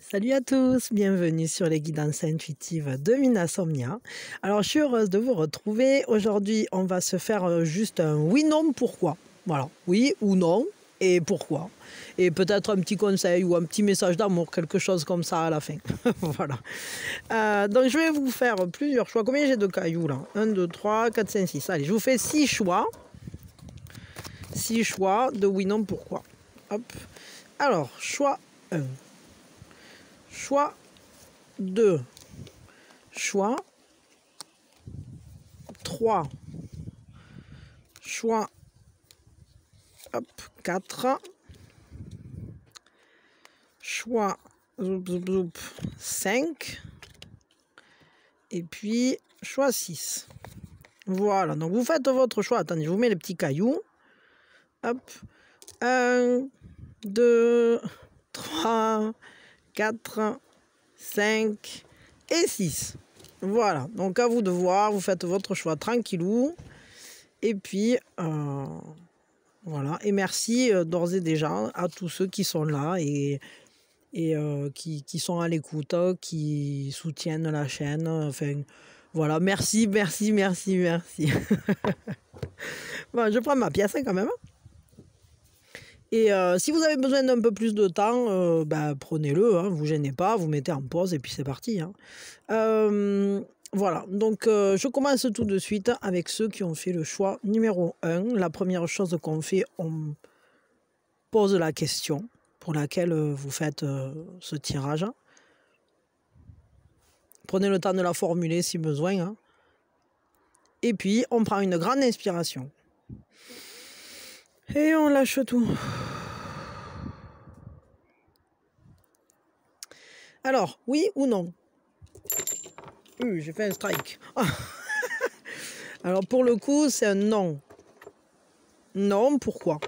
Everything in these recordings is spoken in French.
Salut à tous, bienvenue sur les guidances intuitives de Minasomnia. Alors je suis heureuse de vous retrouver. Aujourd'hui on va se faire euh, juste un oui, non, pourquoi. Voilà, oui ou non et pourquoi. Et peut-être un petit conseil ou un petit message d'amour, quelque chose comme ça à la fin. voilà. Euh, donc je vais vous faire plusieurs choix. Combien j'ai de cailloux là 1, 2, 3, 4, 5, 6. Allez, je vous fais 6 choix. 6 choix de oui, non, pourquoi. Hop. Alors, choix 1. Choix 2. Choix 3. Choix 4. Choix 5. Et puis choix 6. Voilà, donc vous faites votre choix. Attendez, je vous mets les petits cailloux. Hop. 1, 2, 3, 4, 5 et 6. Voilà, donc à vous de voir, vous faites votre choix tranquillou. Et puis, euh, voilà, et merci euh, d'ores et déjà à tous ceux qui sont là et, et euh, qui, qui, sont à l'écoute, qui soutiennent la chaîne. Enfin, voilà, merci, merci, merci, merci. bon, je prends ma pièce hein, quand même. Hein. Et euh, si vous avez besoin d'un peu plus de temps, euh, bah, prenez-le, hein, vous gênez pas, vous mettez en pause et puis c'est parti. Hein. Euh, voilà, donc je commence tout de suite avec ceux qui ont fait le choix numéro 1. La première chose qu'on fait, on pose la question pour laquelle vous faites ce tirage. Prenez le temps de la formuler si besoin. Hein. Et puis, on prend une grande inspiration. Et on lâche tout. Alors, oui ou non euh, J'ai fait un strike. Ah. Alors pour le coup, c'est un non. Non, pourquoi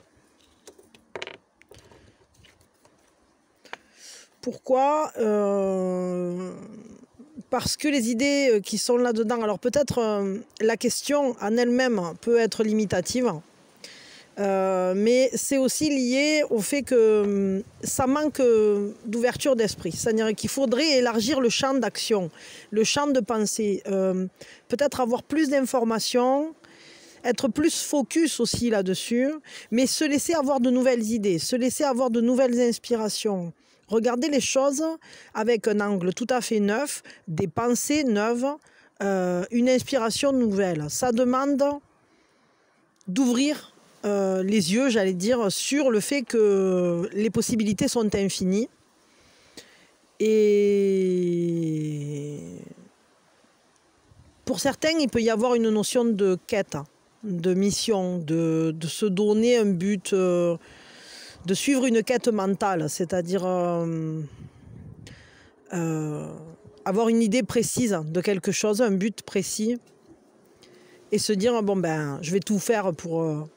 Pourquoi euh, Parce que les idées euh, qui sont là-dedans, alors peut-être la question en elle-même peut être limitative. Euh, mais c'est aussi lié au fait que hum, ça manque d'ouverture d'esprit. C'est-à-dire qu'il faudrait élargir le champ d'action, le champ de pensée, euh, peut-être avoir plus d'informations, être plus focus aussi là-dessus, mais se laisser avoir de nouvelles idées, se laisser avoir de nouvelles inspirations. Regarder les choses avec un angle tout à fait neuf, des pensées neuves, euh, une inspiration nouvelle. Ça demande d'ouvrir euh, les yeux, j'allais dire, sur le fait que les possibilités sont infinies. Et pour certains, il peut y avoir une notion de quête, de mission, de, se donner un but, euh, de suivre une quête mentale, c'est-à-dire euh, avoir une idée précise de quelque chose, un but précis, et se dire, bon ben, je vais tout faire pour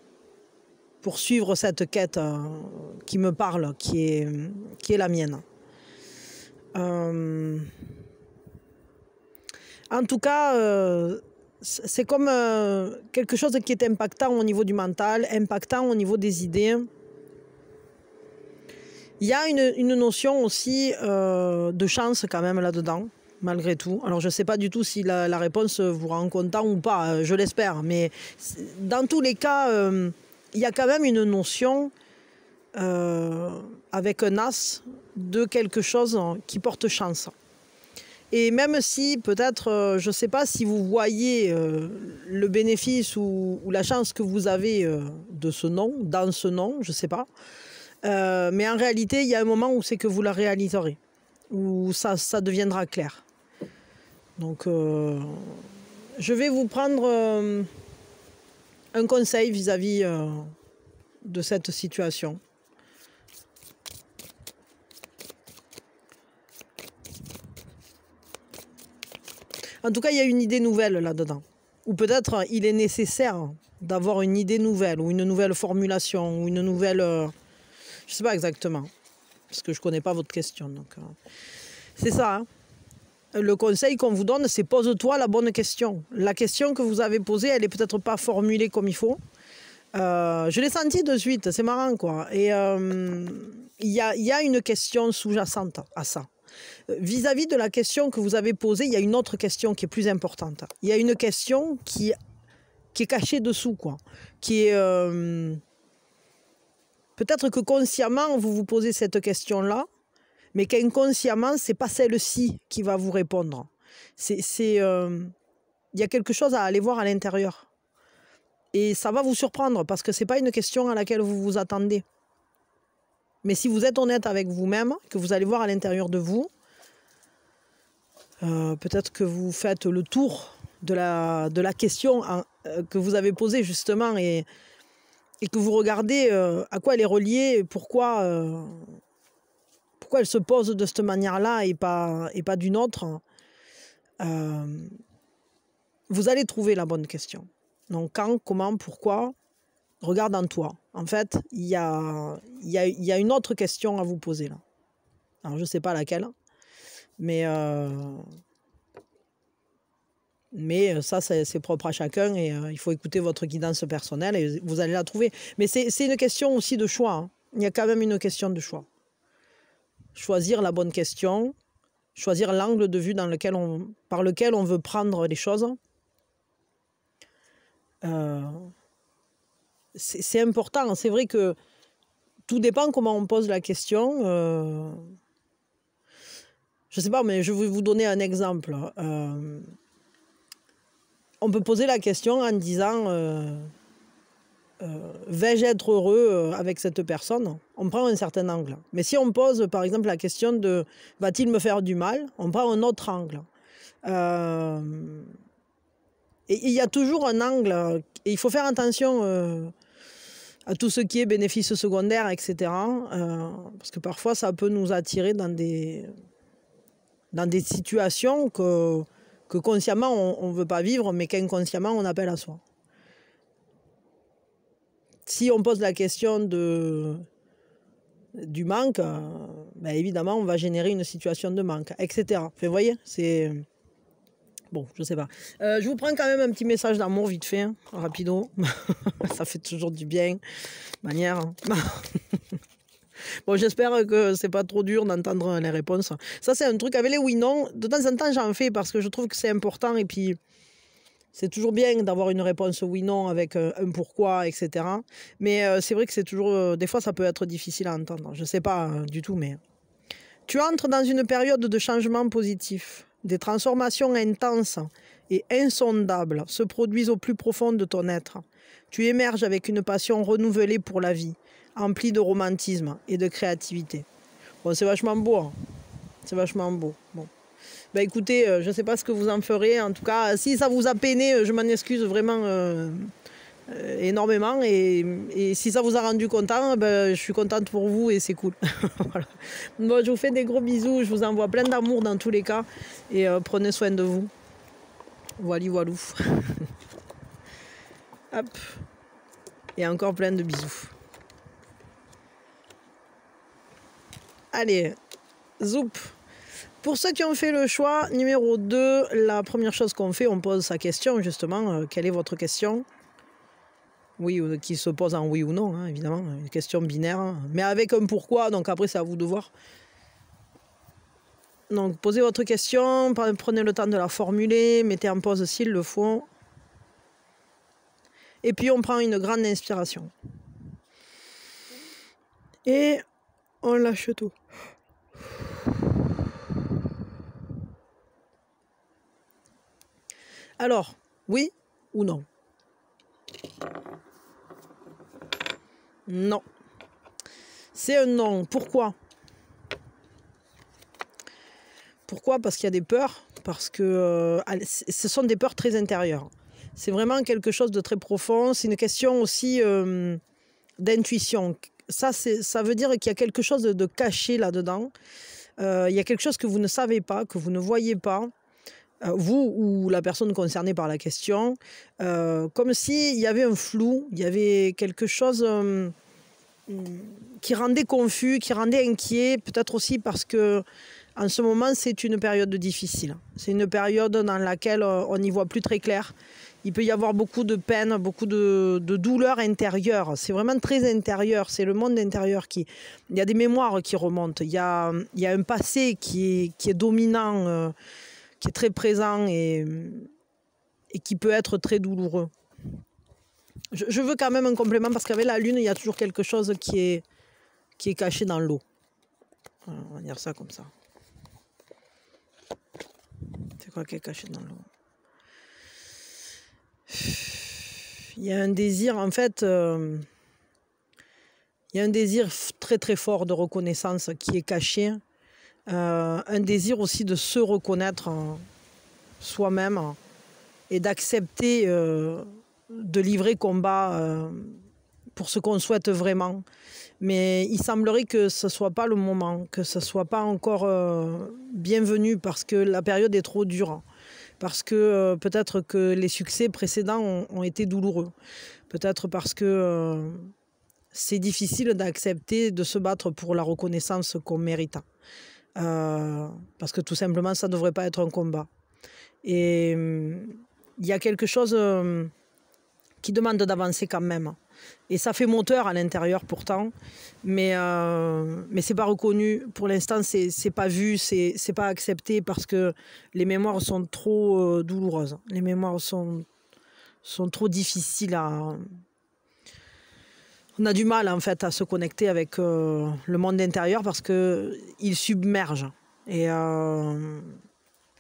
poursuivre cette quête euh, qui me parle, qui est, qui est la mienne. Euh, en tout cas, euh, c'est comme quelque chose qui est impactant au niveau du mental, impactant au niveau des idées. Il y a une, une notion aussi de chance quand même là-dedans, malgré tout. Alors je ne sais pas du tout si la, la réponse vous rend content ou pas, je l'espère, mais dans tous les cas il y a quand même une notion euh, avec un as de quelque chose qui porte chance. Et même si peut-être, euh, je ne sais pas si vous voyez euh, le bénéfice ou, la chance que vous avez de ce nom, dans ce nom, je ne sais pas. mais en réalité, il y a un moment où c'est que vous la réaliserez, où ça, ça deviendra clair. Donc, je vais vous prendre un conseil vis-à-vis euh, de cette situation. En tout cas, il y a une idée nouvelle là-dedans. Ou peut-être euh, il est nécessaire d'avoir une idée nouvelle, ou une nouvelle formulation, ou une nouvelle... Euh, je ne sais pas exactement, parce que je ne connais pas votre question. c'est ça. Hein le conseil qu'on vous donne, c'est pose-toi la bonne question. La question que vous avez posée, elle n'est peut-être pas formulée comme il faut. Euh, je l'ai senti de suite, c'est marrant quoi. Et euh, il y, a, une question sous-jacente à ça. Vis-à-vis de la question que vous avez posée, il y a une autre question qui est plus importante. Il y a une question qui, est cachée dessous quoi. Qui est. Euh, peut-être que consciemment, vous vous posez cette question-là, mais qu'inconsciemment, c'est pas celle-ci qui va vous répondre. C'est, euh, il y a quelque chose à aller voir à l'intérieur. Et ça va vous surprendre parce que c'est pas une question à laquelle vous vous attendez. Mais si vous êtes honnête avec vous-même, que vous allez voir à l'intérieur de vous, euh, peut-être que vous faites le tour de la, de la question hein, euh, que vous avez posée justement et, et que vous regardez à quoi elle est reliée et pourquoi elle se pose de cette manière-là et pas, et pas d'une autre, hein. euh, vous allez trouver la bonne question. Donc quand, comment, pourquoi, regarde en toi. En fait, il y a, y, a, y a, une autre question à vous poser là. Alors je ne sais pas laquelle, mais, euh, mais euh, ça c'est propre à chacun et il faut écouter votre guidance personnelle et vous allez la trouver. Mais c'est une question aussi de choix. Hein. Il y a quand même une question de choix choisir la bonne question, choisir l'angle de vue dans lequel on, par lequel on veut prendre les choses. Euh, c'est important. C'est vrai que tout dépend comment on pose la question. Euh, je ne sais pas, mais je vais vous donner un exemple. Euh, on peut poser la question en disant euh, vais-je être heureux euh, avec cette personne On prend un certain angle. Mais si on pose par exemple la question de va-t-il me faire du mal On prend un autre angle. Euh, et il y a toujours un angle. Et il faut faire attention à tout ce qui est bénéfice secondaire, etc. parce que parfois, ça peut nous attirer dans des, dans des situations que, que consciemment, on ne veut pas vivre, mais qu'inconsciemment, on appelle à soi si on pose la question de, du manque, euh, ben évidemment, on va générer une situation de manque, etc. Vous voyez, c'est... Bon, je sais pas. Euh, je vous prends quand même un petit message d'amour vite fait, hein, rapido. Ça fait toujours du bien, manière. Hein. bon, j'espère que c'est pas trop dur d'entendre les réponses. Ça, c'est un truc avec les oui-non. De temps en temps, j'en fais parce que je trouve que c'est important. Et puis, c'est toujours bien d'avoir une réponse oui-non avec euh, un, pourquoi, etc. Mais euh, c'est vrai que c'est toujours. Euh, des fois, ça peut être difficile à entendre. Je ne sais pas du tout, mais. Tu entres dans une période de changement positif. Des transformations intenses et insondables se produisent au plus profond de ton être. Tu émerges avec une passion renouvelée pour la vie, emplie de romantisme et de créativité. Bon, c'est vachement beau. Hein. c'est vachement beau. Bon. Bah, écoutez, euh, je ne sais pas ce que vous en ferez. En tout cas, si ça vous a peiné, euh, je m'en excuse vraiment euh, énormément. Et, si ça vous a rendu content, bah, je suis contente pour vous et c'est cool. voilà. bon, je vous fais des gros bisous. Je vous envoie plein d'amour dans tous les cas. Et prenez soin de vous. Voilà, voilou. Hop. Et encore plein de bisous. Allez, zoup pour ceux qui ont fait le choix, numéro 2, la première chose qu'on fait, on pose sa question, justement. Euh, quelle est votre question Oui, qui se pose en oui ou non, hein, évidemment. Une question binaire, hein. mais avec un pourquoi, donc après, c'est à vous de voir. Donc, posez votre question, prenez le temps de la formuler, mettez en pause s'il le fond. Et puis, on prend une grande inspiration. Et on lâche tout. Alors, oui ou non Non. C'est un non. Pourquoi Pourquoi Parce qu'il y a des peurs, parce que euh, ce sont des peurs très intérieures. C'est vraiment quelque chose de très profond. C'est une question aussi euh, d'intuition. Ça, ça veut dire qu'il y a quelque chose de, caché là-dedans. Euh, il y a quelque chose que vous ne savez pas, que vous ne voyez pas. Euh, vous ou la personne concernée par la question, euh, comme s'il y avait un flou, il y avait quelque chose euh, qui rendait confus, qui rendait inquiet, peut-être aussi parce que en ce moment, c'est une période difficile. C'est une période dans laquelle on n'y voit plus très clair. Il peut y avoir beaucoup de peine, beaucoup de, de douleur intérieure. C'est vraiment très intérieur. C'est le monde intérieur qui. Il y a des mémoires qui remontent. Il y a, il y a un passé qui qui est dominant qui est très présent et, et qui peut être très douloureux. Je, veux quand même un complément parce qu'avec la Lune, il y a toujours quelque chose qui est, qui est caché dans l'eau. On va dire ça comme ça. C'est quoi qui est caché dans l'eau Il y a un désir, en fait, euh, il y a un désir très très fort de reconnaissance qui est caché euh, un désir aussi de se reconnaître soi-même et d'accepter euh, de livrer combat euh, pour ce qu'on souhaite vraiment. Mais il semblerait que ce ne soit pas le moment, que ce ne soit pas encore bienvenu parce que la période est trop dure parce que peut-être que les succès précédents ont, été douloureux, peut-être parce que c'est difficile d'accepter de se battre pour la reconnaissance qu'on mérite. Euh, parce que tout simplement, ça ne devrait pas être un combat. Et hum, il y a quelque chose hum, qui demande d'avancer quand même. Et ça fait moteur à l'intérieur pourtant, mais, euh, mais ce n'est pas reconnu. Pour l'instant, ce n'est pas vu, ce n'est pas accepté parce que les mémoires sont trop euh, douloureuses. Les mémoires sont, sont trop difficiles à, on a du mal en fait à se connecter avec euh, le monde intérieur parce que il submerge et, euh,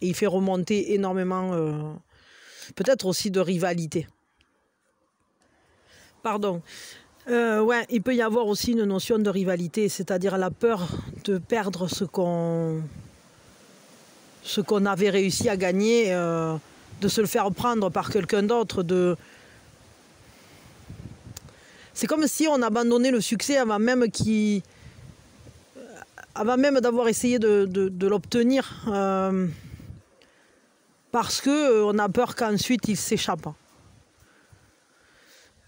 il fait remonter énormément, euh, peut-être aussi de rivalité. Pardon. ouais, il peut y avoir aussi une notion de rivalité, c'est-à-dire la peur de perdre ce qu'on ce qu'on avait réussi à gagner, de se le faire prendre par quelqu'un d'autre, de c'est comme si on abandonnait le succès avant même qui avant même d'avoir essayé de, l'obtenir, euh, parce que euh, on a peur qu'ensuite il s'échappe.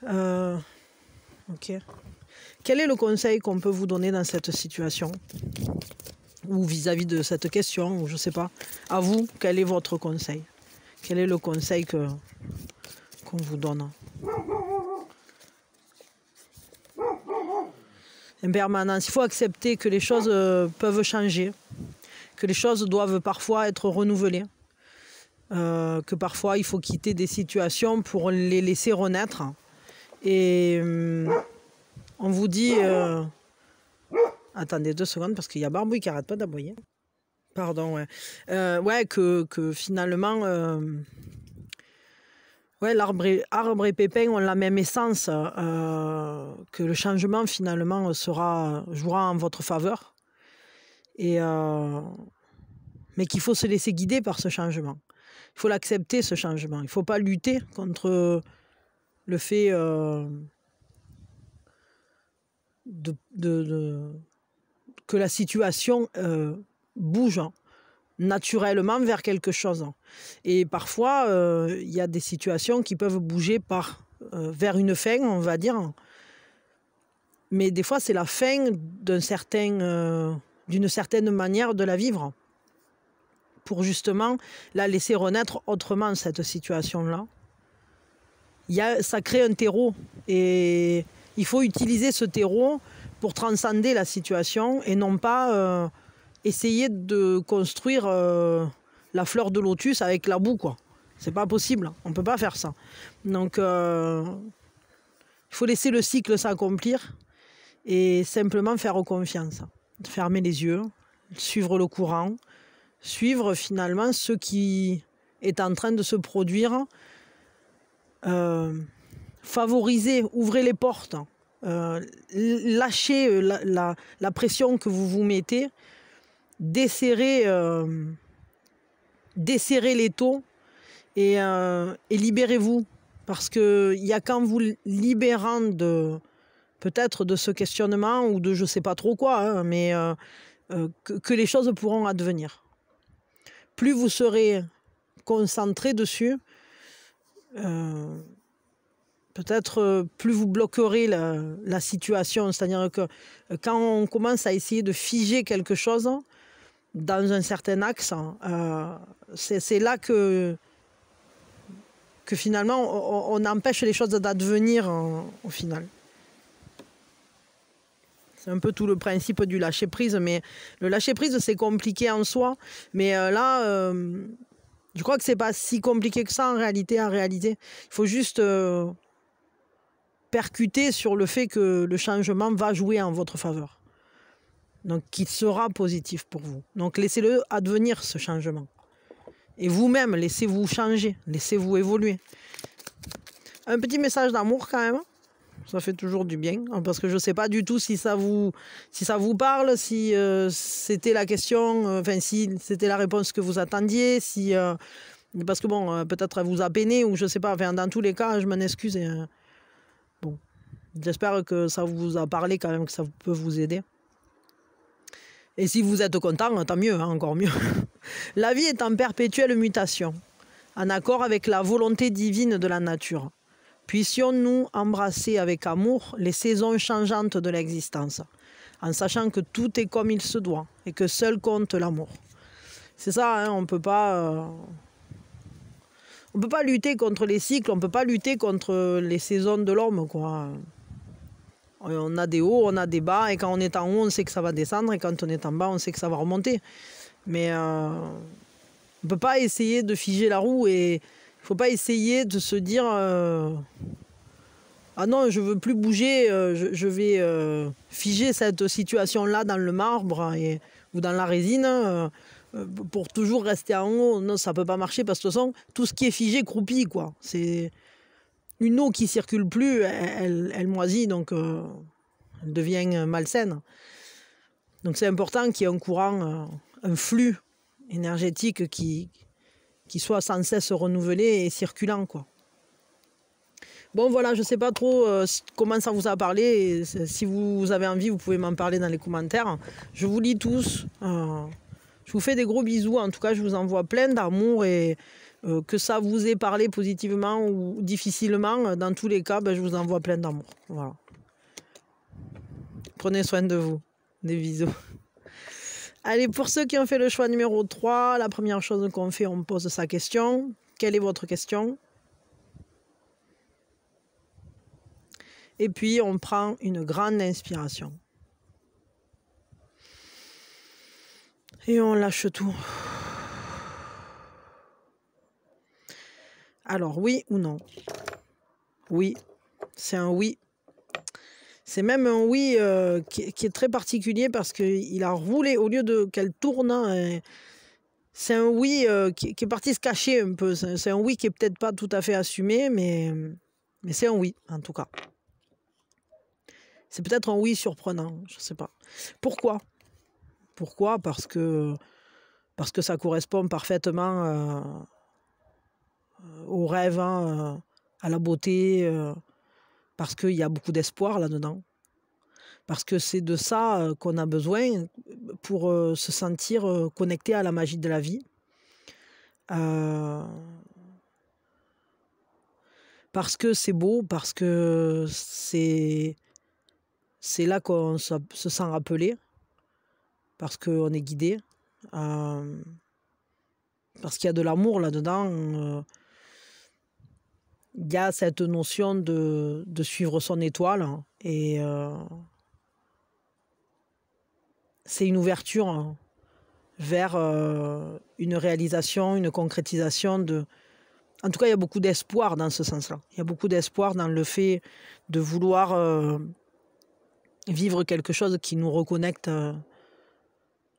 Euh, ok. Quel est le conseil qu'on peut vous donner dans cette situation Ou vis-à-vis de cette question, ou je ne sais pas. À vous, quel est votre conseil Quel est le conseil qu'on vous donne Il faut accepter que les choses euh, peuvent changer, que les choses doivent parfois être renouvelées, euh, que parfois il faut quitter des situations pour les laisser renaître. Et euh, on vous dit... Attendez deux secondes parce qu'il y a Barbouille qui n'arrête pas d'aboyer. Pardon, ouais. ouais, que finalement oui, l'arbre et, arbre et pépin ont la même essence, euh, que le changement finalement sera, jouera en votre faveur, et, euh, mais qu'il faut se laisser guider par ce changement. Il faut l'accepter, ce changement. Il ne faut pas lutter contre le fait euh, que la situation bouge. Hein naturellement vers quelque chose. Et parfois, euh, il y a des situations qui peuvent bouger par, euh, vers une fin, on va dire. Mais des fois, c'est la fin d'une certain, euh, d'une certaine manière de la vivre pour justement la laisser renaître autrement, cette situation-là. Ça crée un terreau et il faut utiliser ce terreau pour transcender la situation et non pas essayer de construire euh, la fleur de lotus avec la boue, quoi. C'est pas possible, on peut pas faire ça. Donc, euh, il faut laisser le cycle s'accomplir et simplement faire confiance. Fermer les yeux, suivre le courant, suivre finalement ce qui est en train de se produire, euh, favoriser, ouvrir les portes, lâcher la, pression que vous vous mettez euh, desserrer, les taux et, euh, libérez-vous. Parce qu'il n'y a qu'en vous libérant de peut-être de ce questionnement ou de je ne sais pas trop quoi, hein, mais euh, que, les choses pourront advenir. Plus vous serez concentré dessus, peut-être plus vous bloquerez la, la situation. C'est-à-dire que quand on commence à essayer de figer quelque chose, dans un certain axe, euh, c'est là que, que finalement on, empêche les choses d'advenir au final. C'est un peu tout le principe du lâcher prise, mais le lâcher prise c'est compliqué en soi, mais euh, là. Euh, je crois que c'est pas si compliqué que ça en réalité. En réalité, il faut juste percuter sur le fait que le changement va jouer en votre faveur donc qui sera positif pour vous. Donc laissez-le advenir ce changement. Et vous-même, laissez-vous changer, laissez-vous évoluer. Un petit message d'amour quand même. Ça fait toujours du bien, hein, parce que je ne sais pas du tout si ça vous, si ça vous parle, si euh, c'était la question, euh, enfin si c'était la réponse que vous attendiez, si euh, parce que bon, peut-être elle vous a peiné ou je sais pas. dans tous les cas, je m'en excuse. Hein. j'espère que ça vous a parlé quand même, que ça peut vous aider. Et si vous êtes content, tant mieux, hein, encore mieux. la vie est en perpétuelle mutation, en accord avec la volonté divine de la nature. Puissions-nous embrasser avec amour les saisons changeantes de l'existence, en sachant que tout est comme il se doit et que seul compte l'amour. C'est ça, hein, on ne peut pas... Euh, on peut pas lutter contre les cycles, on ne peut pas lutter contre les saisons de l'homme, quoi. On a des hauts, on a des bas, et quand on est en haut, on sait que ça va descendre, et quand on est en bas, on sait que ça va remonter. Mais euh, on ne peut pas essayer de figer la roue, et il ne faut pas essayer de se dire euh, Ah non, je ne veux plus bouger, euh, je, vais figer cette situation-là dans le marbre hein, et, ou dans la résine hein, pour toujours rester en haut. Non, ça ne peut pas marcher, parce que de toute façon, tout ce qui est figé croupit, quoi. C'est une eau qui circule plus, elle, moisit, donc euh, elle devient malsaine. Donc c'est important qu'il y ait un courant, euh, un flux énergétique qui, qui soit sans cesse renouvelé et circulant. Quoi. Bon voilà, je ne sais pas trop euh, comment ça vous a parlé. si vous avez envie, vous pouvez m'en parler dans les commentaires. Je vous lis tous. je vous fais des gros bisous. En tout cas, je vous envoie plein d'amour et euh, que ça vous ait parlé positivement ou difficilement, euh, dans tous les cas, ben, je vous envoie plein d'amour. Voilà. Prenez soin de vous. Des bisous. Allez, pour ceux qui ont fait le choix numéro 3, la première chose qu'on fait, on pose sa question. Quelle est votre question Et puis, on prend une grande inspiration. Et on lâche tout. Alors oui ou non Oui, c'est un oui. C'est même un oui euh, qui, est très particulier parce qu'il a roulé au lieu de qu'elle tourne. Hein, euh, c'est un oui euh, qui, est parti se cacher un peu. C'est un oui qui est peut-être pas tout à fait assumé, mais, mais c'est un oui en tout cas. C'est peut-être un oui surprenant, je ne sais pas. Pourquoi Pourquoi Parce que parce que ça correspond parfaitement au rêve, hein, euh, à la beauté, euh, parce qu'il y a beaucoup d'espoir là-dedans. Parce que c'est de ça euh, qu'on a besoin pour se sentir connecté à la magie de la vie. Parce que c'est beau, parce que c'est c'est là qu'on se sent rappelé, parce qu'on est guidé, parce qu'il y a de l'amour là-dedans il y a cette notion de, de suivre son étoile et euh, c'est une ouverture vers euh, une réalisation, une concrétisation de... En tout cas, il y a beaucoup d'espoir dans ce sens-là. Il y a beaucoup d'espoir dans le fait de vouloir euh, vivre quelque chose qui nous reconnecte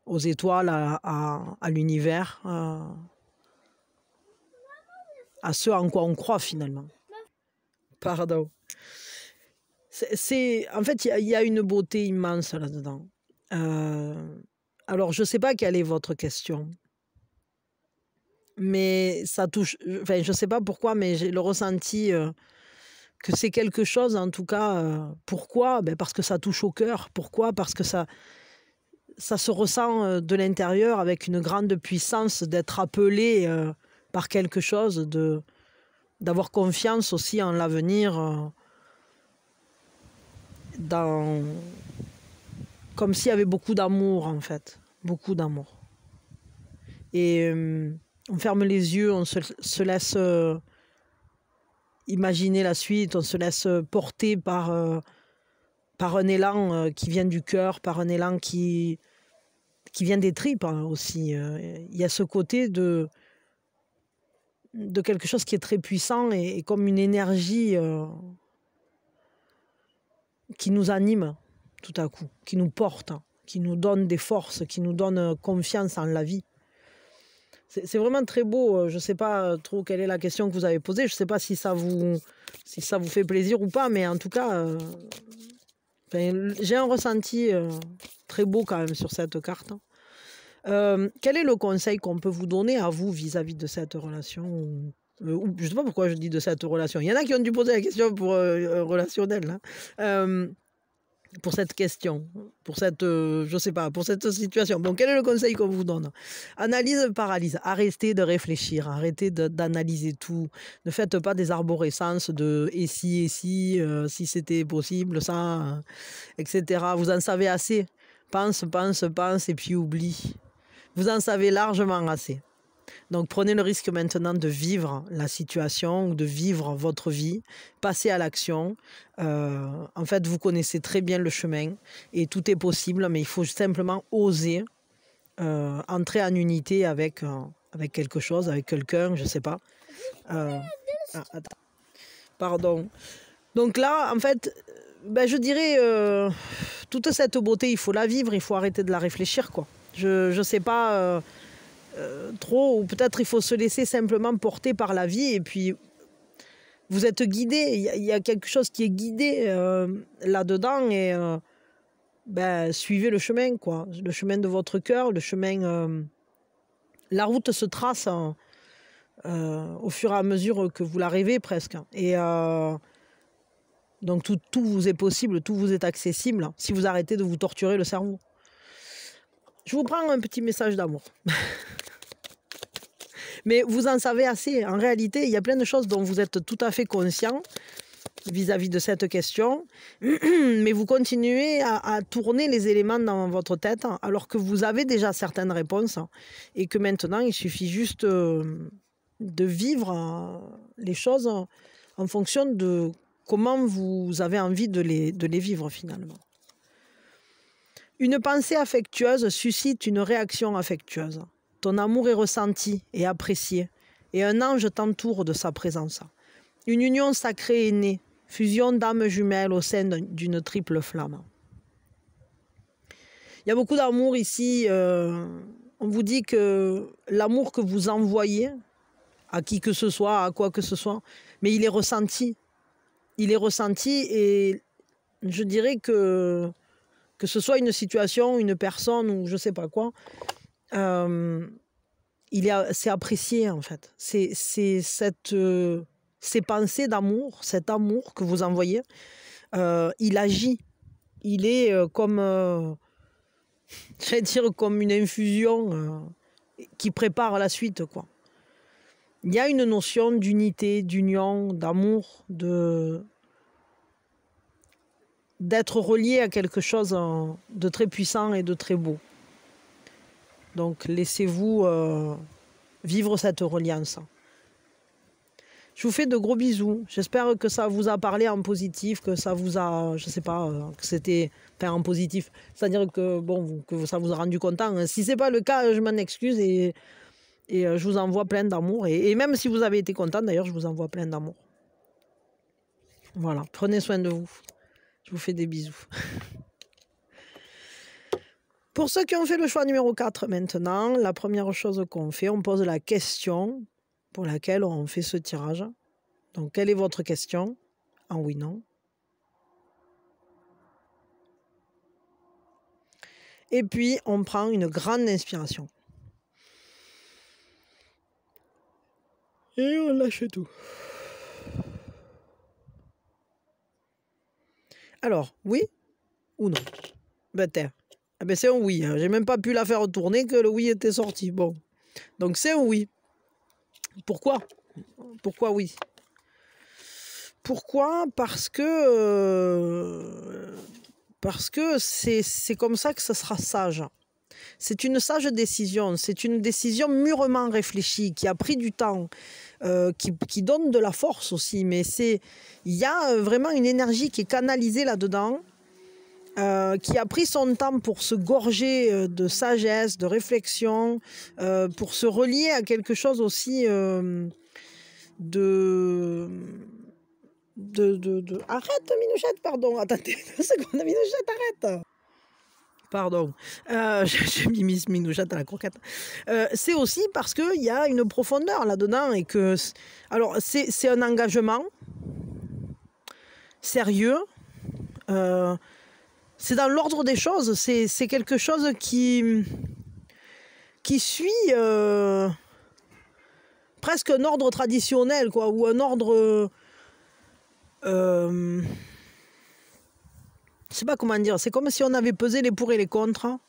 aux étoiles, à l'univers à ce en quoi on croit finalement. Pardon. C'est, en fait, il y, a une beauté immense là-dedans. Euh, alors, je ne sais pas quelle est votre question, mais ça touche. Enfin, je ne sais pas pourquoi, mais j'ai le ressenti euh, que c'est quelque chose, en tout cas. Euh, pourquoi ben Parce que ça touche au cœur. Pourquoi Parce que ça, ça se ressent de l'intérieur avec une grande puissance d'être appelé par quelque chose, de d'avoir confiance aussi en l'avenir, euh, dans comme s'il y avait beaucoup d'amour en fait, beaucoup d'amour. Et euh, on ferme les yeux, on se, laisse euh, imaginer la suite, on se laisse porter par par un élan qui vient du cœur, par un élan qui qui vient des tripes hein, aussi. Il y a ce côté de de quelque chose qui est très puissant et, comme une énergie euh, qui nous anime tout à coup, qui nous porte, hein, qui nous donne des forces, qui nous donne euh, confiance en la vie. C'est vraiment très beau. Euh, je ne sais pas trop quelle est la question que vous avez posée. Je ne sais pas si ça, vous, si ça vous fait plaisir ou pas, mais en tout cas, j'ai un ressenti très beau quand même sur cette carte. Hein. Euh, quel est le conseil qu'on peut vous donner à vous vis-à-vis de cette relation ou euh, Je ne sais pas pourquoi je dis de cette relation. Il y en a qui ont dû poser la question pour euh, hein. pour cette question, pour cette, je sais pas, pour cette situation. Bon, quel est le conseil qu'on vous donne Analyse, paralyse. Arrêtez de réfléchir, arrêtez d'analyser tout. Ne faites pas des arborescences de et si, et si, si c'était possible, ça, hein etc. Vous en savez assez. Pense, pense, pense et puis oublie. Vous en savez largement assez. Donc prenez le risque maintenant de vivre la situation ou de vivre votre vie, passez à l'action. Euh, en fait, vous connaissez très bien le chemin et tout est possible, mais il faut simplement oser euh, entrer en unité avec, euh, avec quelque chose, avec quelqu'un, je ne sais pas. Ah, Pardon. Donc là, en fait, ben, je dirais, toute cette beauté, il faut la vivre, il faut arrêter de la réfléchir, quoi. Je ne sais pas euh, euh, trop, ou peut-être il faut se laisser simplement porter par la vie et puis vous êtes guidé. Il y, a quelque chose qui est guidé euh, là-dedans et ben, suivez le chemin, quoi. Le chemin de votre cœur, le chemin. la route se trace hein, au fur et à mesure que vous l'arrivez presque. Et. donc tout vous est possible, tout vous est accessible si vous arrêtez de vous torturer le cerveau. Je vous prends un petit message d'amour. Mais vous en savez assez. En réalité, il y a plein de choses dont vous êtes tout à fait conscient vis-à-vis de cette question, mais vous continuez à, tourner les éléments dans votre tête alors que vous avez déjà certaines réponses et que maintenant il suffit juste euh, de vivre euh, les choses en fonction de comment vous avez envie de les vivre finalement. Une pensée affectueuse suscite une réaction affectueuse. Ton amour est ressenti et apprécié, et un ange t'entoure de sa présence. Une union sacrée est née, fusion d'âmes jumelles au sein d'une triple flamme. Il y a beaucoup d'amour ici. Euh, on vous dit que l'amour que vous envoyez, à qui que ce soit, à quoi que ce soit, mais il est ressenti. Il est ressenti et je dirais que que ce soit une situation, une personne ou je sais pas quoi, euh, c'est apprécié en fait. C'est cette euh, ces pensées d'amour, cet amour que vous envoyez, euh, il agit. Il est euh, comme dire comme une infusion qui prépare la suite quoi. Il y a une notion d'unité, d'union, d'amour, de d'être relié à quelque chose de très puissant et de très beau. Donc laissez-vous euh, vivre cette reliance. Je vous fais de gros bisous. J'espère que ça vous a parlé en positif, que ça vous a, je sais pas, euh, que c'était, enfin en positif, c'est-à-dire que bon, que ça vous a rendu content. Hein. Si c'est pas le cas, je m'en excuse et, euh, je vous envoie plein d'amour. Et, et même si vous avez été content, d'ailleurs, je vous envoie plein d'amour. Voilà, prenez soin de vous. Je vous fais des bisous. Pour ceux qui ont fait le choix numéro 4 maintenant, la première chose qu'on fait, on pose la question pour laquelle on fait ce tirage. Donc, quelle est votre question En ah oui, non. Et puis, on prend une grande inspiration. Et on lâche tout. Alors, oui ou non ben, ah ben, c'est un oui. Hein. J'ai même pas pu la faire retourner que le oui était sorti. Bon. Donc c'est un oui. Pourquoi Pourquoi oui Pourquoi Parce que. Euh, parce que c'est comme ça que ça sera sage. C'est une sage décision, c'est une décision mûrement réfléchie, qui a pris du temps, euh, qui, donne de la force aussi. Mais c'est, il y a euh, vraiment une énergie qui est canalisée là-dedans, euh, qui a pris son temps pour se gorger de sagesse, de réflexion, pour se relier à quelque chose aussi de... Arrête, Minouchette, pardon. Attendez une seconde, Minouchette, arrête pardon, euh, Je j'ai la croquette, euh, c'est aussi parce qu'il y a une profondeur là-dedans et que. Alors, c'est un engagement sérieux. Euh, c'est dans l'ordre des choses. C'est quelque chose qui, qui suit presque un ordre traditionnel, quoi, ou un ordre je sais pas comment dire, c'est comme si on avait pesé les pour et les contre hein.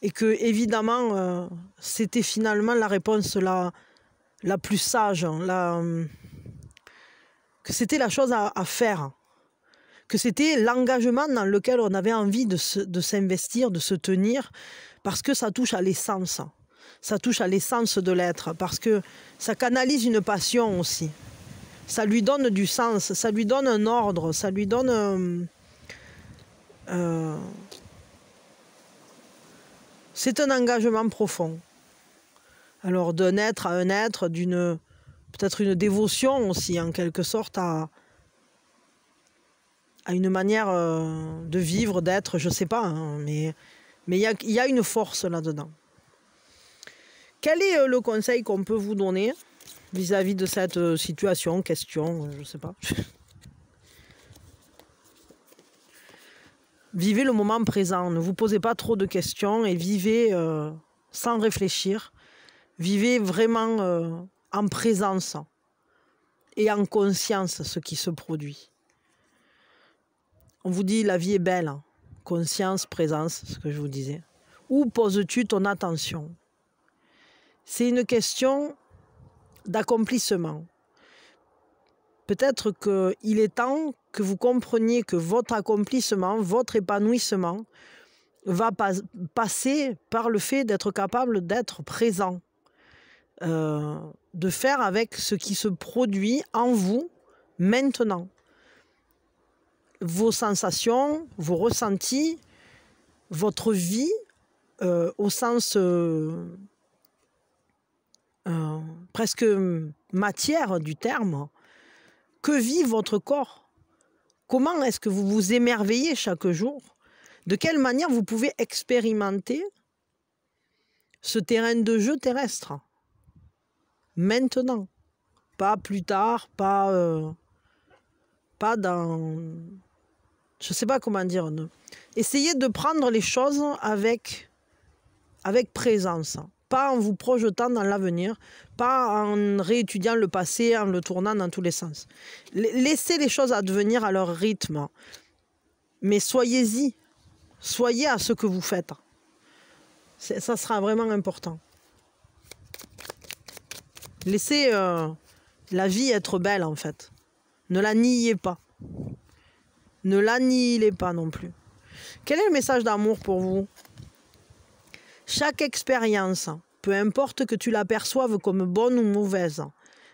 et que évidemment euh, c'était finalement la réponse la, la plus sage, hein, que c'était la chose à, faire, que c'était l'engagement dans lequel on avait envie de s'investir, de, se tenir, parce que ça touche à l'essence, ça touche à l'essence de l'être, parce que ça canalise une passion aussi, ça lui donne du sens, ça lui donne un ordre, ça lui donne... Euh, euh, c'est un engagement profond. Alors d'un être à un être, d'une peut-être une dévotion aussi en quelque sorte à, à une manière euh, de vivre, d'être, je ne sais pas, hein, mais mais il y, a, une force là-dedans. Quel est euh, le conseil qu'on peut vous donner vis-à-vis -vis de cette situation, question, je ne sais pas Vivez le moment présent, ne vous posez pas trop de questions et vivez euh, sans réfléchir. Vivez vraiment euh, en présence et en conscience ce qui se produit. On vous dit la vie est belle, conscience, présence, ce que je vous disais. Où poses-tu ton attention C'est une question d'accomplissement. Peut-être qu'il est temps que vous compreniez que votre accomplissement, votre épanouissement va passer par le fait d'être capable d'être présent, euh, de faire avec ce qui se produit en vous maintenant. Vos sensations, vos ressentis, votre vie euh, au sens euh, presque matière du terme, que vit votre corps Comment est-ce que vous vous émerveillez chaque jour De quelle manière vous pouvez expérimenter ce terrain de jeu terrestre Maintenant. Pas plus tard, pas, euh, pas dans... Je ne sais pas comment dire. Essayez de prendre les choses avec, avec présence pas en vous projetant dans l'avenir, pas en réétudiant le passé, en le tournant dans tous les sens. Laissez les choses advenir à leur rythme, mais soyez-y, soyez à ce que vous faites. Ça sera vraiment important. Laissez euh, la vie être belle en fait. Ne la niez pas. Ne la l'annihilez pas non plus. Quel est le message d'amour pour vous chaque expérience, peu importe que tu l'aperçoives comme bonne ou mauvaise,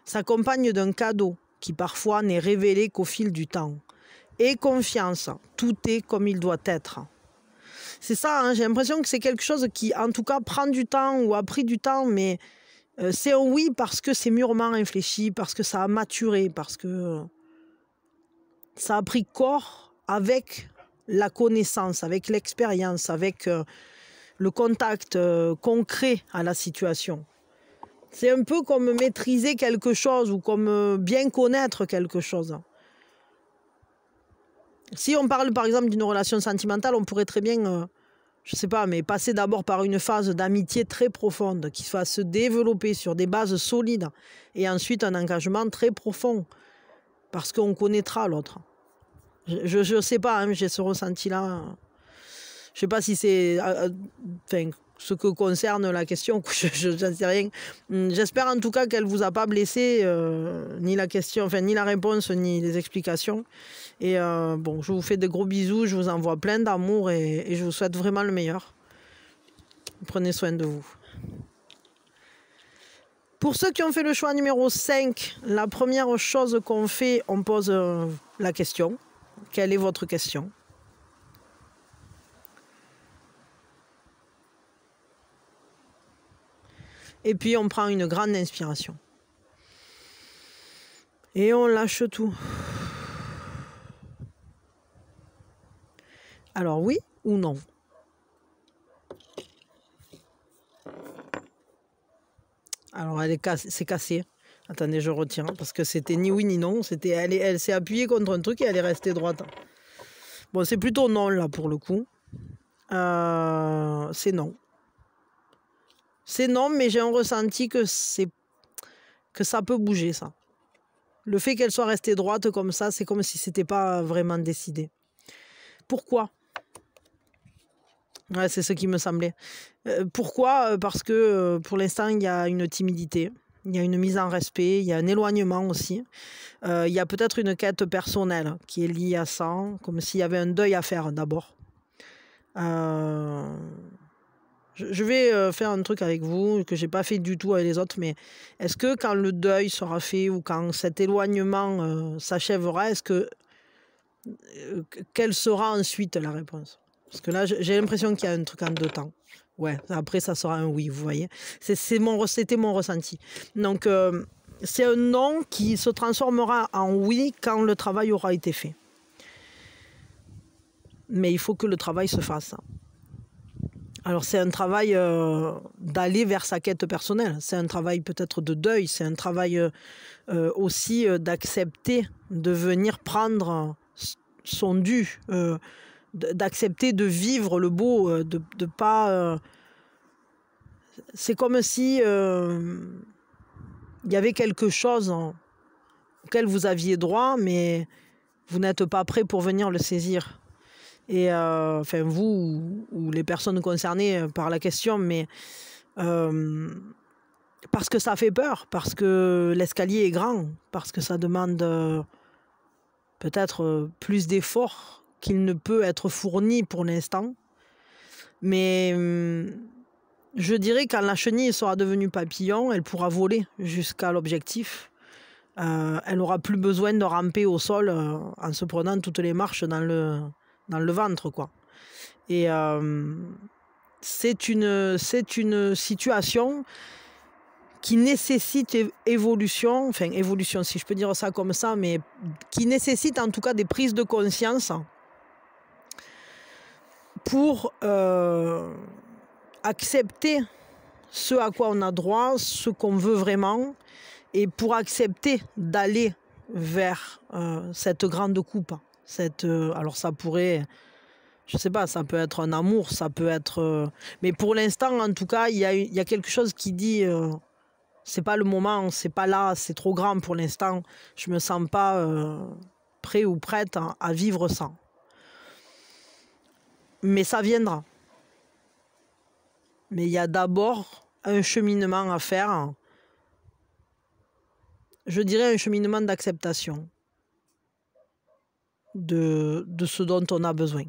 s'accompagne d'un cadeau qui parfois n'est révélé qu'au fil du temps. Et confiance, tout est comme il doit être. C'est ça, hein, j'ai l'impression que c'est quelque chose qui, en tout cas, prend du temps ou a pris du temps, mais euh, c'est un oui parce que c'est mûrement réfléchi, parce que ça a maturé, parce que ça a pris corps avec la connaissance, avec l'expérience, avec... Euh, le contact euh, concret à la situation. C'est un peu comme maîtriser quelque chose ou comme euh, bien connaître quelque chose. Si on parle par exemple d'une relation sentimentale, on pourrait très bien, euh, je ne sais pas, mais passer d'abord par une phase d'amitié très profonde qui soit se développer sur des bases solides et ensuite un engagement très profond parce qu'on connaîtra l'autre. Je ne sais pas, hein, j'ai ce ressenti-là. Je sais pas si c'est euh, euh, ce que concerne la question, je n'en sais rien. Hum, j'espère en tout cas qu'elle ne vous a pas blessé, euh, ni la question, enfin ni la réponse, ni les explications. Et bon, je vous fais de gros bisous, je vous envoie plein d'amour et, et je vous souhaite vraiment le meilleur. Prenez soin de vous. Pour ceux qui ont fait le choix numéro 5, la première chose qu'on fait, on pose la question. Quelle est votre question Et puis on prend une grande inspiration. Et on lâche tout. Alors oui ou non Alors elle est cassée, c'est cassé. Attendez, je retiens. parce que c'était ni oui ni non. C'était elle, elle s'est appuyée contre un truc et elle est restée droite. Bon, c'est plutôt non là pour le coup. Euh, c'est non. C'est non, mais j'ai un ressenti que c'est que ça peut bouger, ça. Le fait qu'elle soit restée droite comme ça, c'est comme si c'était pas vraiment décidé. Pourquoi C'est ce qui me semblait. Euh, pourquoi euh, Parce que euh, pour l'instant, il y a une timidité. Il y a une mise en respect, il y a un éloignement aussi. il y a peut-être une quête personnelle qui est liée à ça, comme s'il y avait un deuil à faire d'abord. Euh, je vais euh, faire un truc avec vous que j'ai pas fait du tout avec les autres, mais est-ce que quand le deuil sera fait ou quand cet éloignement euh, s'achèvera, est-ce euh, que quelle sera ensuite la réponse Parce que là, j'ai l'impression qu'il y a un truc en deux temps. Ouais, après ça sera un oui, vous voyez. C'est mon c'était mon ressenti. Donc c'est un non qui se transformera en oui quand le travail aura été fait. Mais il faut que le travail se fasse. Alors c'est un travail euh, d'aller vers sa quête personnelle, c'est un travail peut-être de deuil, c'est un travail euh, euh, aussi d'accepter de venir prendre son dû, d'accepter de vivre le beau, de, ne pas... c'est comme si il y avait quelque chose auquel vous aviez droit, mais vous n'êtes pas prêt pour venir le saisir et euh, enfin vous ou, les personnes concernées euh, par la question, mais euh, parce que ça fait peur, parce que l'escalier est grand, parce que ça demande peut-être plus d'efforts qu'il ne peut être fourni pour l'instant. Mais hum, je dirais quand la chenille sera devenue papillon, elle pourra voler jusqu'à l'objectif. elle n'aura plus besoin de ramper au sol en se prenant toutes les marches dans le, dans le ventre, quoi. Et euh, c'est une, c'est une situation qui nécessite évolution, enfin évolution si je peux dire ça comme ça, mais qui nécessite en tout cas des prises de conscience pour euh, accepter ce à quoi on a droit, ce qu'on veut vraiment, et pour accepter d'aller vers euh, cette grande coupe. Euh, alors ça pourrait, je sais pas, ça peut être un amour, ça peut être. Euh, mais pour l'instant, en tout cas, il y a, quelque chose qui dit, euh, c'est pas le moment, c'est pas là, c'est trop grand pour l'instant. Je me sens pas prêt ou prête à, à vivre ça. Mais ça viendra. Mais il y a d'abord un cheminement à faire. Je dirais un cheminement d'acceptation de, ce dont on a besoin.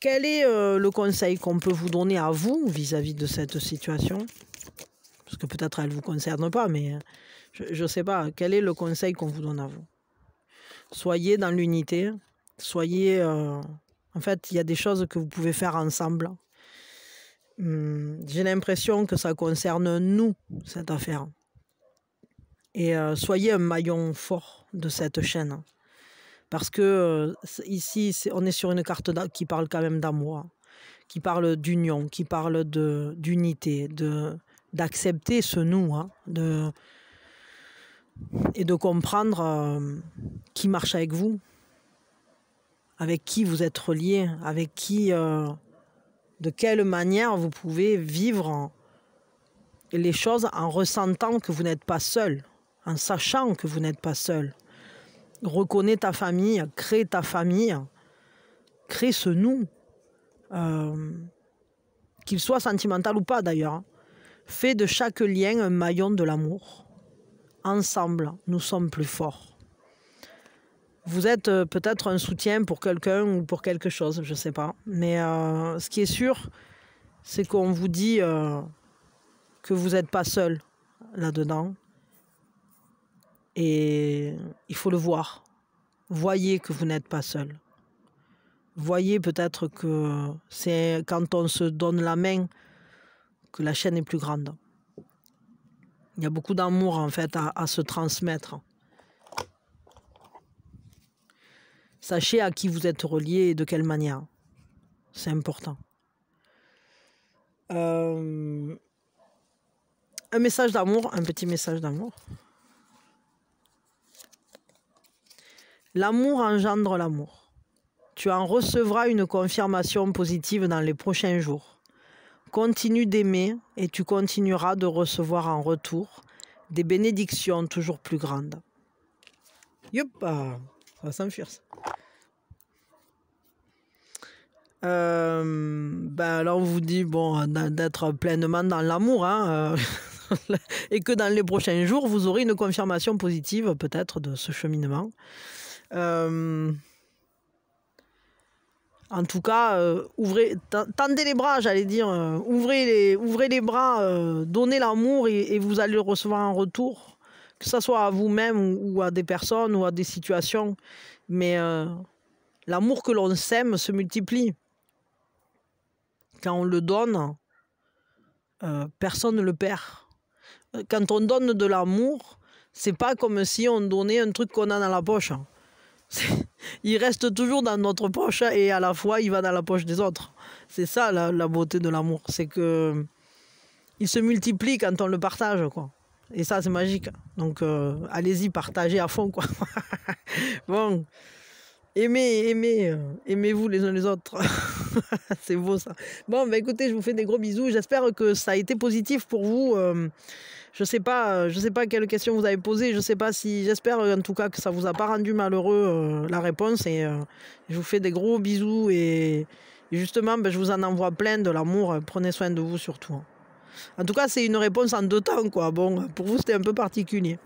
Quel est euh, le conseil qu'on peut vous donner à vous vis-à-vis de cette situation Parce que peut-être elle ne vous concerne pas, mais euh, je ne sais pas. Quel est le conseil qu'on vous donne à vous Soyez dans l'unité, soyez... Euh, en fait, il y a des choses que vous pouvez faire ensemble. Hum, j'ai l'impression que ça concerne nous, cette affaire. Et euh, soyez un maillon fort de cette chaîne. Parce que euh, ici, on est sur une carte qui parle quand même d'amour, hein. qui parle d'union, qui parle d'unité, d'accepter ce nous, hein, et de comprendre euh, qui marche avec vous, avec qui vous êtes relié, avec qui, de quelle manière vous pouvez vivre hein, les choses en ressentant que vous n'êtes pas seul en sachant que vous n'êtes pas seul. Reconnais ta famille, crée ta famille, crée ce nous, euh, qu'il soit sentimental ou pas d'ailleurs. Fais de chaque lien un maillon de l'amour. Ensemble, nous sommes plus forts. Vous êtes euh, peut-être un soutien pour quelqu'un ou pour quelque chose, je ne sais pas. Mais euh, ce qui est sûr, c'est qu'on vous dit que vous n'êtes pas seul là-dedans, et il faut le voir. Voyez que vous n'êtes pas seul. Voyez peut-être que c'est quand on se donne la main que la chaîne est plus grande. Il y a beaucoup d'amour en fait à, se transmettre. Sachez à qui vous êtes relié et de quelle manière. C'est important. Euh, un message d'amour, un petit message d'amour. L'amour engendre l'amour. Tu en recevras une confirmation positive dans les prochains jours. Continue d'aimer et tu continueras de recevoir en retour des bénédictions toujours plus grandes. Yup, ça va s'enfuir ça. Euh, ben là, on vous dit bon, d'être pleinement dans l'amour, hein, euh, et que dans les prochains jours, vous aurez une confirmation positive peut-être de ce cheminement. Euh, en tout cas, euh, ouvrez, tendez les bras, j'allais dire. Euh, ouvrez, les, ouvrez les bras, donnez l'amour et, vous allez le recevoir en retour. Que ce soit à vous-même ou, à des personnes ou à des situations. Mais l'amour que l'on sème se multiplie. Quand on le donne, personne ne le perd. Quand on donne de l'amour, c'est pas comme si on donnait un truc qu'on a dans la poche il reste toujours dans notre poche hein, et à la fois il va dans la poche des autres. C'est ça la, la, beauté de l'amour, c'est que il se multiplie quand on le partage, quoi. Et ça, c'est magique. Donc, euh, allez-y, partagez à fond, quoi. bon. Aimez, aimez, hein. aimez-vous les uns les autres. c'est beau ça. Bon, ben écoutez, je vous fais des gros bisous. J'espère que ça a été positif pour vous. Euh, je sais pas, euh, je sais pas quelle question vous avez posée. Je sais pas si, j'espère euh, en tout cas que ça vous a pas rendu malheureux la réponse. Et je vous fais des gros bisous et, justement, bah, je vous en envoie plein de l'amour. Prenez soin de vous surtout. Hein. En tout cas, c'est une réponse en deux temps quoi. Bon, pour vous c'était un peu particulier.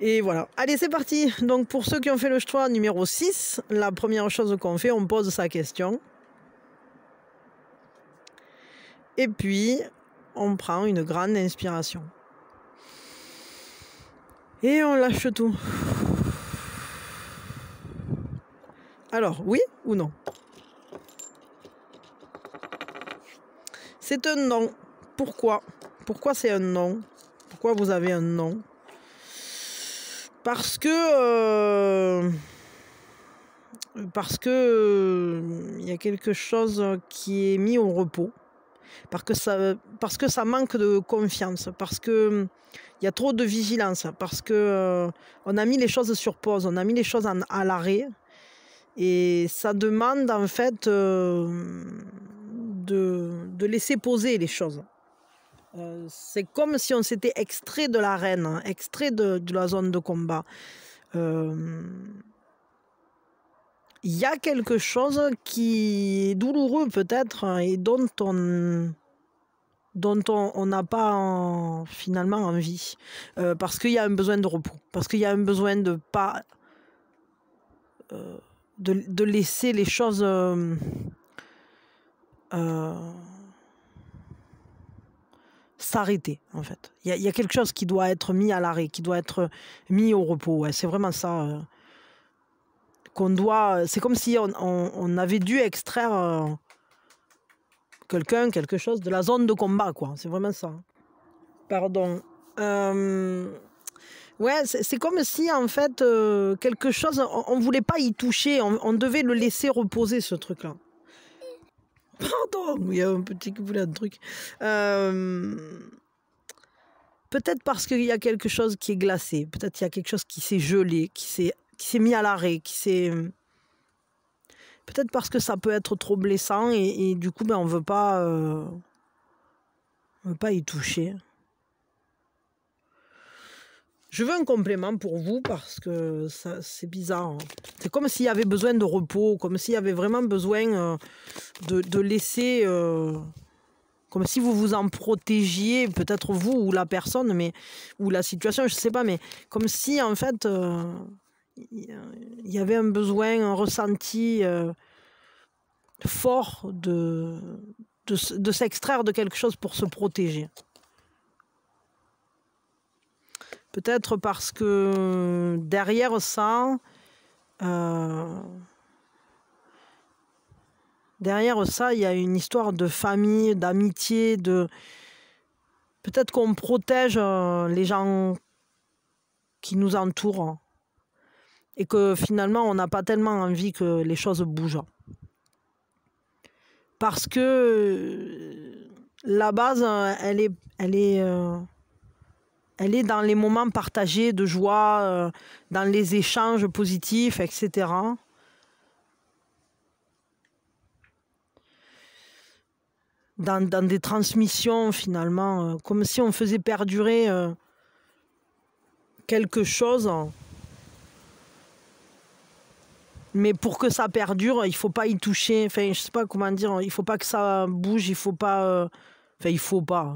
Et voilà. Allez, c'est parti. Donc, pour ceux qui ont fait le choix numéro 6, la première chose qu'on fait, on pose sa question. Et puis, on prend une grande inspiration. Et on lâche tout. Alors, oui ou non C'est un non. Pourquoi Pourquoi c'est un non Pourquoi vous avez un non parce que. Euh, parce que. Il euh, y a quelque chose qui est mis au repos. Parce que ça, parce que ça manque de confiance. Parce que. Il y a trop de vigilance parce que euh, on a mis les choses sur pause, on a mis les choses à l'arrêt et ça demande en fait de, de laisser poser les choses. Euh, c'est comme si on s'était extrait de l'arène, reine extrait de, la zone de combat. Euh, il y a quelque chose qui est douloureux peut-être hein, et dont on dont on n'a pas finalement envie, euh, parce qu'il y a un besoin de repos, parce qu'il y a un besoin de pas de, de, laisser les choses s'arrêter, en fait. Il y, a quelque chose qui doit être mis à l'arrêt, qui doit être mis au repos. Ouais. C'est vraiment ça. Euh, qu'on doit. C'est comme si on, avait dû extraire euh, quelqu'un, quelque chose de la zone de combat, quoi. C'est vraiment ça. Pardon. Euh, ouais, c'est comme si, en fait, quelque chose. On ne voulait pas y toucher. on devait le laisser reposer, ce truc-là. Pardon, il y a un petit qui de truc. Euh, peut-être parce qu'il y a quelque chose qui est glacé, peut-être qu'il y a quelque chose qui s'est gelé, qui s'est mis à l'arrêt, qui s'est... Peut-être parce que ça peut être trop blessant et, du coup, ben, on veut pas, euh, veut pas y toucher. Je veux un complément pour vous parce que c'est bizarre. Hein. C'est comme s'il y avait besoin de repos, comme s'il y avait vraiment besoin euh, de, de laisser... Euh, comme si vous vous en protégiez, peut-être vous ou la personne, mais ou la situation, je ne sais pas, mais comme si en fait euh, il y avait un besoin, un ressenti fort de, de s'extraire de quelque chose pour se protéger. Peut-être parce que derrière ça, euh, derrière ça, il y a une histoire de famille, d'amitié, de peut-être qu'on protège euh, les gens qui nous entourent et que finalement on n'a pas tellement envie que les choses bougent. Parce que la base, elle est, elle est, euh, elle est dans les moments partagés de joie, euh, dans les échanges positifs, etc. Dans, des transmissions, finalement, euh, comme si on faisait perdurer euh, quelque chose. Mais pour que ça perdure, il ne faut pas y toucher. Enfin, je ne sais pas comment dire. Il ne faut pas que ça bouge. Il faut pas. Enfin, il ne faut pas.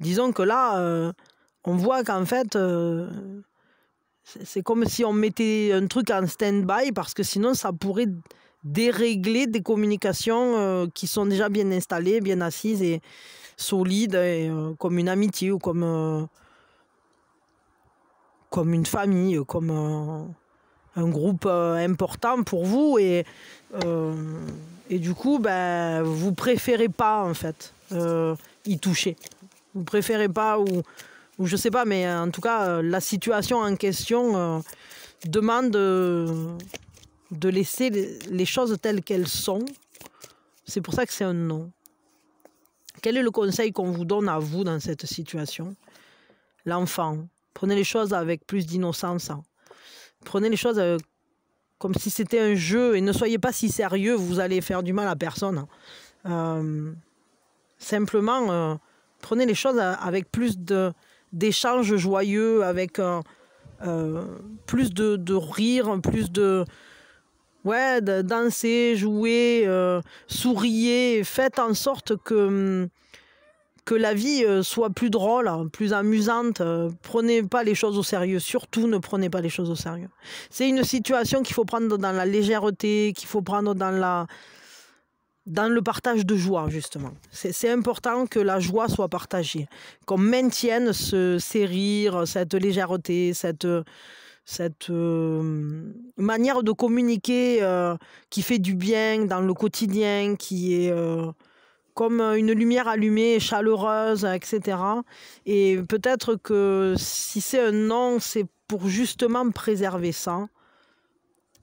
Disons que là on voit qu'en fait, euh, c'est comme si on mettait un truc en stand-by parce que sinon ça pourrait dérégler des communications euh, qui sont déjà bien installées, bien assises et solides, euh, comme une amitié ou comme, comme une famille, comme un groupe important pour vous. Et, et du coup, ben, vous préférez pas en fait y toucher. Vous préférez pas ou ou je sais pas, mais euh, en tout cas, euh, la situation en question euh, demande de, laisser les, choses telles qu'elles sont. C'est pour ça que c'est un non. Quel est le conseil qu'on vous donne à vous dans cette situation L'enfant, prenez les choses avec plus d'innocence. Prenez les choses comme si c'était un jeu et ne soyez pas si sérieux, vous allez faire du mal à personne. simplement, prenez les choses avec plus de, d'échanges joyeux avec euh, euh, plus de, de, rire, plus de, ouais, de danser, jouer, euh, sourire faites en sorte que, mm, que la vie soit plus drôle, plus amusante. Prenez pas les choses au sérieux, surtout ne prenez pas les choses au sérieux. C'est une situation qu'il faut prendre dans la légèreté, qu'il faut prendre dans la dans le partage de joie, justement. C'est important que la joie soit partagée, qu'on maintienne ce, ces rires, cette légèreté, cette, cette euh, manière de communiquer euh, qui fait du bien dans le quotidien, qui est euh, comme une lumière allumée, chaleureuse, etc. Et peut-être que si c'est un non, c'est pour justement préserver ça,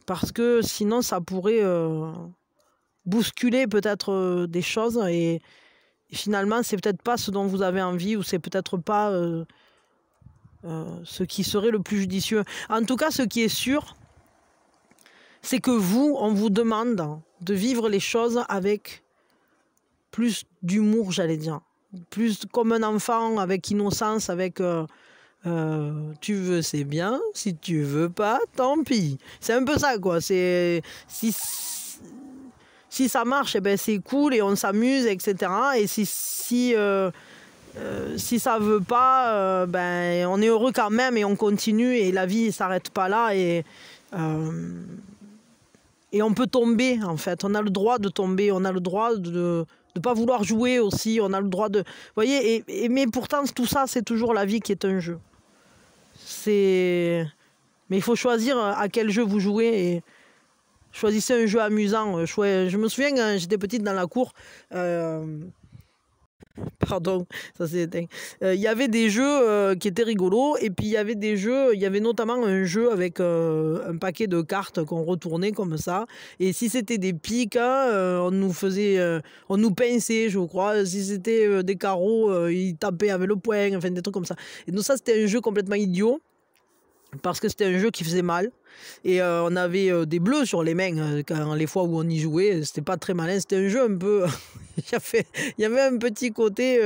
parce que sinon ça pourrait bousculer peut-être euh, des choses et, finalement c'est peut-être pas ce dont vous avez envie ou c'est peut-être pas euh, euh, ce qui serait le plus judicieux. En tout cas, ce qui est sûr, c'est que vous, on vous demande de vivre les choses avec plus d'humour, j'allais dire, plus comme un enfant, avec innocence, avec tu veux, c'est bien. Si tu veux pas, tant pis. C'est un peu ça, quoi. C'est si si ça marche, eh ben c'est cool et on s'amuse, etc. Et si, si, euh, euh ça veut pas, euh, ben, on est heureux quand même et on continue et la vie ne s'arrête pas là. Et, euh, et on peut tomber, en fait. On a le droit de tomber, on a le droit de ne pas vouloir jouer aussi, on a le droit de... voyez, et, mais pourtant, tout ça, c'est toujours la vie qui est un jeu. C'est... Mais il faut choisir à quel jeu vous jouez et choisissez un jeu amusant. Euh, je, me souviens quand j'étais petite dans la cour. Euh, pardon, ça s'est éteint. Euh, il y avait des jeux qui étaient rigolos, et puis il y avait des jeux, il y avait notamment un jeu avec un paquet de cartes qu'on retournait comme ça, et si c'était des piques, hein, on nous faisait, on nous pinçait, je crois, si c'était des carreaux, ils tapaient avec le poing, enfin des trucs comme ça. Et donc ça, c'était un jeu complètement idiot, parce que c'était un jeu qui faisait mal et euh, on avait euh, des bleus sur les mains euh, quand les fois où on y jouait c'était pas très malin c'était un jeu un peu il y avait un petit côté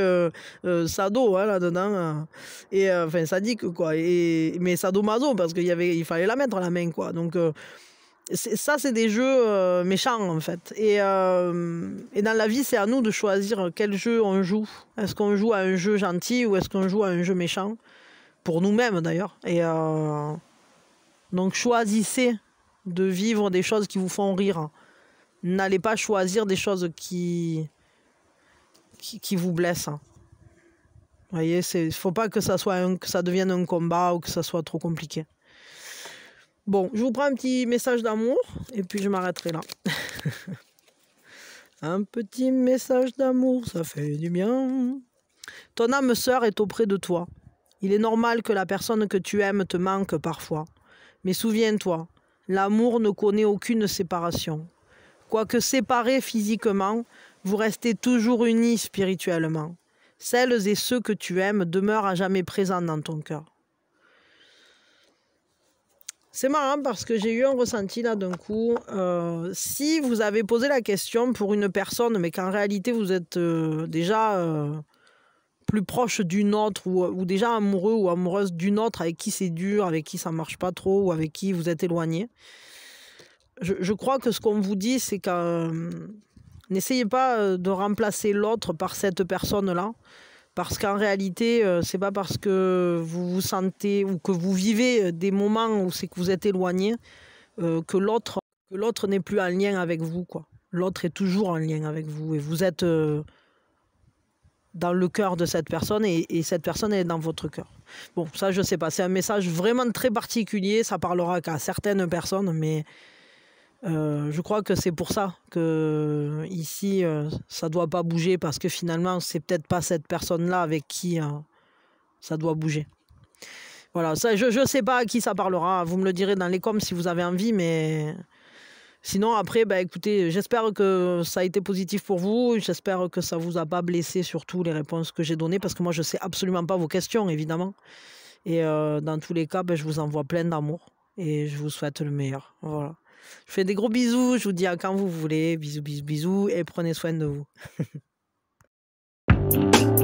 sado hein, là dedans et enfin sadique quoi et mais sadomaso parce qu'il y avait il fallait la mettre à la main quoi donc ça, c'est des jeux méchants en fait. et dans la vie, c'est à nous de choisir quel jeu on joue. Est-ce qu'on joue à un jeu gentil ou est-ce qu'on joue à un jeu méchant pour nous-mêmes d'ailleurs. Et euh, donc choisissez de vivre des choses qui vous font rire. N'allez pas choisir des choses qui, qui, qui vous blessent. Vous voyez, il faut pas que ça, soit que ça devienne un combat ou que ça soit trop compliqué. Bon, je vous prends un petit message d'amour et puis je m'arrêterai là. un petit message d'amour, ça fait du bien. Ton âme sœur est auprès de toi. Il est normal que la personne que tu aimes te manque parfois. Mais souviens-toi, l'amour ne connaît aucune séparation. Quoique séparés physiquement, vous restez toujours unis spirituellement. Celles et ceux que tu aimes demeurent à jamais présents dans ton cœur. C'est marrant parce que j'ai eu un ressenti là d'un coup. Euh, si vous avez posé la question pour une personne, mais qu'en réalité vous êtes euh, déjà euh, plus proche d'une autre ou, déjà amoureux ou amoureuse d'une autre avec qui c'est dur, avec qui ça marche pas trop ou avec qui vous êtes éloigné. Je, crois que ce qu'on vous dit, c'est que euh, n'essayez pas euh, de remplacer l'autre par cette personne-là. Parce qu'en réalité, euh, c'est pas parce que vous vous sentez ou que vous vivez des moments où c'est que vous êtes éloigné que l'autre l'autre n'est plus en lien avec vous. quoi. L'autre est toujours en lien avec vous et vous êtes dans le cœur de cette personne et, cette personne est dans votre cœur. Bon, ça, je sais pas. C'est un message vraiment très particulier. Ça parlera qu'à certaines personnes, mais euh, je crois que c'est pour ça que ici, ne euh, ça doit pas bouger parce que finalement, c'est peut-être pas cette personne-là avec qui euh, ça doit bouger. Voilà, ça, je ne sais pas à qui ça parlera. Vous me le direz dans les coms si vous avez envie, mais Sinon, après, bah, écoutez, j'espère que ça a été positif pour vous. J'espère que ça ne vous a pas blessé, surtout les réponses que j'ai données, parce que moi, je ne sais absolument pas vos questions, évidemment. Et euh, dans tous les cas, bah, je vous envoie plein d'amour et je vous souhaite le meilleur. Voilà. Je fais des gros bisous. Je vous dis à quand vous voulez. Bisous, bisous, bisous. Et prenez soin de vous.